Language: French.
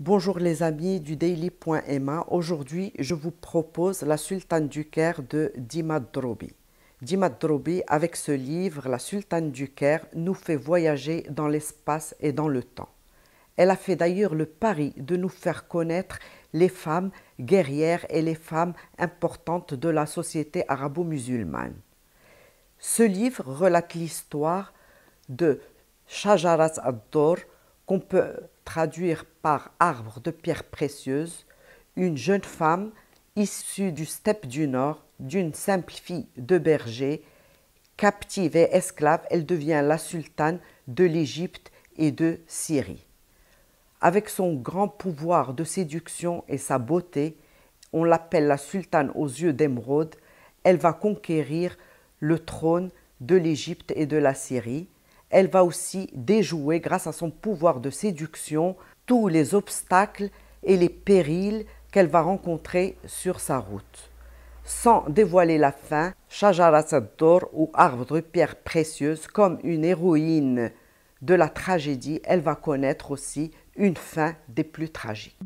Bonjour les amis du daily.ma. Aujourd'hui, je vous propose La Sultane du Caire de Dima Drobi. Dima Drobi, avec ce livre, La Sultane du Caire, nous fait voyager dans l'espace et dans le temps. Elle a fait d'ailleurs le pari de nous faire connaître les femmes guerrières et les femmes importantes de la société arabo-musulmane. Ce livre relate l'histoire de Shajarat ad qu'on peut traduire par arbre de pierres précieuses, une jeune femme issue du steppe du Nord, d'une simple fille de berger, captive et esclave, elle devient la sultane de l'Égypte et de Syrie. Avec son grand pouvoir de séduction et sa beauté, on l'appelle la sultane aux yeux d'émeraude, elle va conquérir le trône de l'Égypte et de la Syrie elle va aussi déjouer, grâce à son pouvoir de séduction, tous les obstacles et les périls qu'elle va rencontrer sur sa route. Sans dévoiler la fin, Shajara ou arbre de pierre précieuse, comme une héroïne de la tragédie, elle va connaître aussi une fin des plus tragiques.